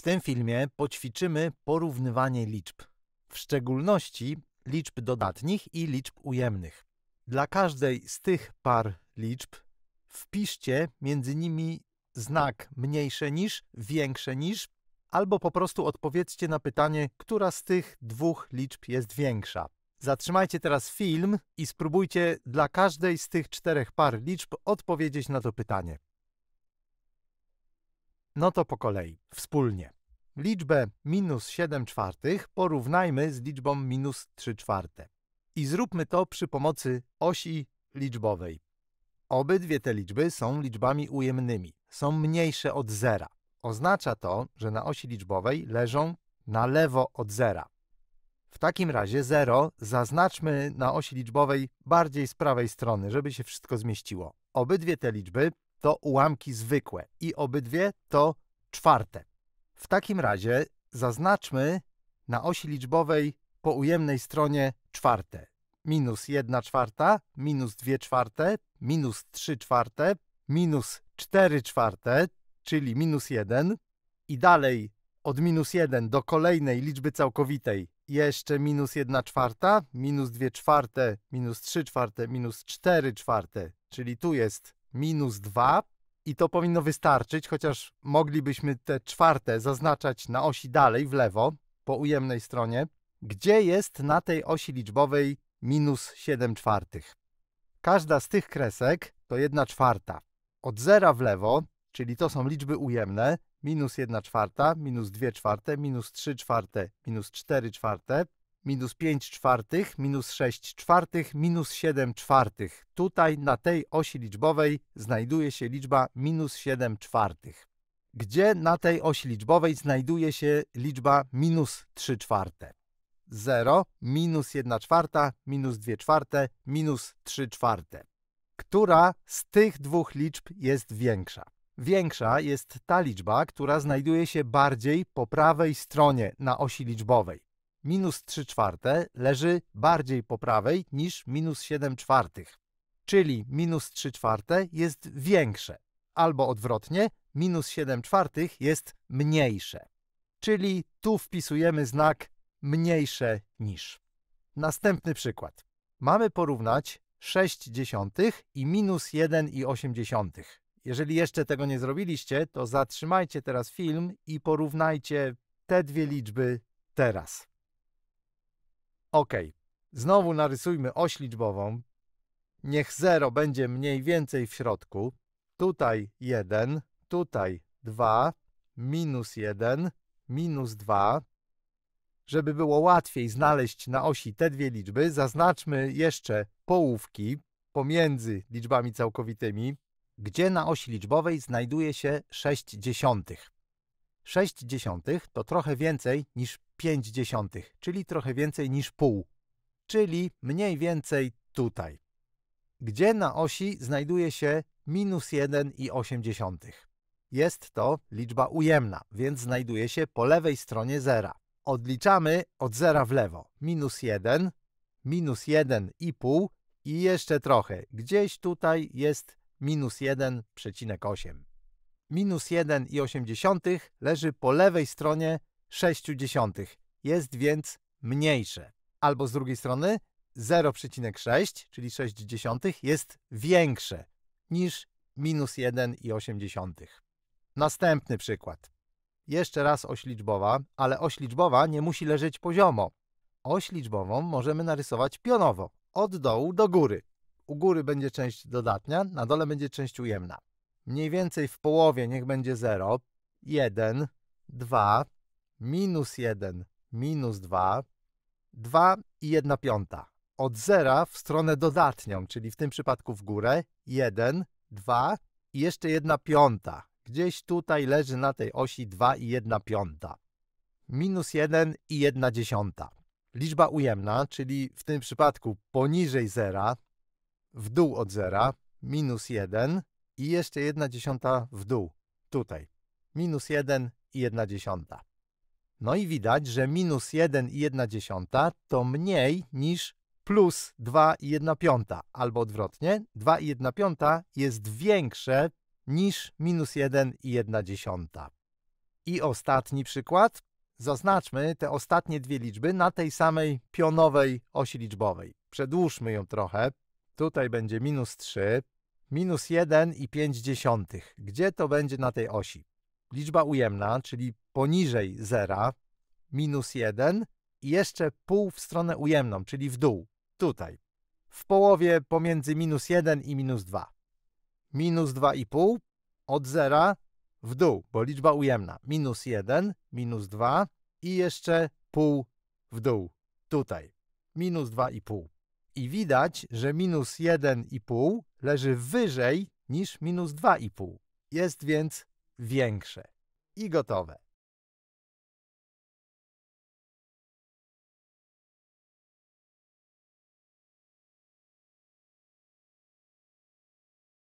W tym filmie poćwiczymy porównywanie liczb, w szczególności liczb dodatnich i liczb ujemnych. Dla każdej z tych par liczb wpiszcie między nimi znak mniejsze niż, większe niż, albo po prostu odpowiedzcie na pytanie, która z tych dwóch liczb jest większa. Zatrzymajcie teraz film i spróbujcie dla każdej z tych czterech par liczb odpowiedzieć na to pytanie. No to po kolei, wspólnie. Liczbę minus 7 czwartych porównajmy z liczbą minus 3 czwarte. I zróbmy to przy pomocy osi liczbowej. Obydwie te liczby są liczbami ujemnymi, są mniejsze od zera. Oznacza to, że na osi liczbowej leżą na lewo od zera. W takim razie 0 zaznaczmy na osi liczbowej bardziej z prawej strony, żeby się wszystko zmieściło. Obydwie te liczby to ułamki zwykłe i obydwie to czwarte. W takim razie zaznaczmy na osi liczbowej po ujemnej stronie czwarte. Minus 1 czwarta, minus 2 czwarte, minus 3 czwarte, minus 4 czwarte, czyli minus 1. I dalej od minus 1 do kolejnej liczby całkowitej jeszcze minus 1 czwarta, minus 2 czwarte, minus 3 czwarte, minus 4 czwarte, czyli tu jest minus 2 i to powinno wystarczyć, chociaż moglibyśmy te czwarte zaznaczać na osi dalej, w lewo, po ujemnej stronie, gdzie jest na tej osi liczbowej minus 7 czwartych. Każda z tych kresek to 1 czwarta. Od zera w lewo, czyli to są liczby ujemne, minus 1 czwarta, minus 2 czwarte, minus 3 czwarte, minus 4 czwarte, minus 5 czwartych, minus 6 czwartych, minus 7 czwartych. Tutaj na tej osi liczbowej znajduje się liczba minus 7 czwartych. Gdzie na tej osi liczbowej znajduje się liczba minus 3 czwarte? 0, minus 1 czwarta, minus 2 czwarte, minus 3 czwarte. Która z tych dwóch liczb jest większa? Większa jest ta liczba, która znajduje się bardziej po prawej stronie na osi liczbowej minus 3 czwarte leży bardziej po prawej niż minus 7 czwartych, czyli minus 3 czwarte jest większe, albo odwrotnie, minus 7 czwartych jest mniejsze, czyli tu wpisujemy znak mniejsze niż. Następny przykład. Mamy porównać 6 dziesiątych i minus 1 i 8 dziesiątych. Jeżeli jeszcze tego nie zrobiliście, to zatrzymajcie teraz film i porównajcie te dwie liczby teraz. Ok, znowu narysujmy oś liczbową. Niech 0 będzie mniej więcej w środku. Tutaj 1, tutaj 2, minus 1, minus 2. Żeby było łatwiej znaleźć na osi te dwie liczby, zaznaczmy jeszcze połówki pomiędzy liczbami całkowitymi, gdzie na osi liczbowej znajduje się 6 dziesiątych. 6 dziesiątych to trochę więcej niż 5 dziesiątych, czyli trochę więcej niż pół, czyli mniej więcej tutaj, gdzie na osi znajduje się minus 1 i 8 dziesiątych. Jest to liczba ujemna, więc znajduje się po lewej stronie zera. Odliczamy od zera w lewo. Minus 1, minus 1,5 i jeszcze trochę. Gdzieś tutaj jest minus 1,8 minus 1,8 leży po lewej stronie 0,6. Jest więc mniejsze. Albo z drugiej strony 0,6, czyli 0,6 jest większe niż minus 1,8. Następny przykład. Jeszcze raz oś liczbowa, ale oś liczbowa nie musi leżeć poziomo. Oś liczbową możemy narysować pionowo, od dołu do góry. U góry będzie część dodatnia, na dole będzie część ujemna mniej więcej w połowie, niech będzie 0, 1, 2, minus 1, minus 2, 2 i 1 piąta. Od 0 w stronę dodatnią, czyli w tym przypadku w górę, 1, 2 i jeszcze 1 piąta. Gdzieś tutaj leży na tej osi 2 i 1 piąta. Minus 1 i 1 dziesiąta. Liczba ujemna, czyli w tym przypadku poniżej 0, w dół od 0, minus 1, i jeszcze jedna dziesiąta w dół, tutaj. Minus 1 i 1 dziesiąta. No i widać, że minus 1 i 1 dziesiąta to mniej niż plus 2 i 1 piąta, albo odwrotnie, 2 i 1 piąta jest większe niż minus 1 i 1 dziesiąta. I ostatni przykład. Zaznaczmy te ostatnie dwie liczby na tej samej pionowej osi liczbowej. Przedłużmy ją trochę. Tutaj będzie minus 3, minus 1,5, gdzie to będzie na tej osi? Liczba ujemna, czyli poniżej 0, minus 1 i jeszcze pół w stronę ujemną, czyli w dół, tutaj. W połowie pomiędzy minus 1 i minus 2. Minus 2,5 od 0 w dół, bo liczba ujemna. Minus 1, minus 2 i jeszcze pół w dół, tutaj. Minus 2,5 i widać, że minus 1,5 leży wyżej niż minus 2,5. Jest więc większe. I gotowe.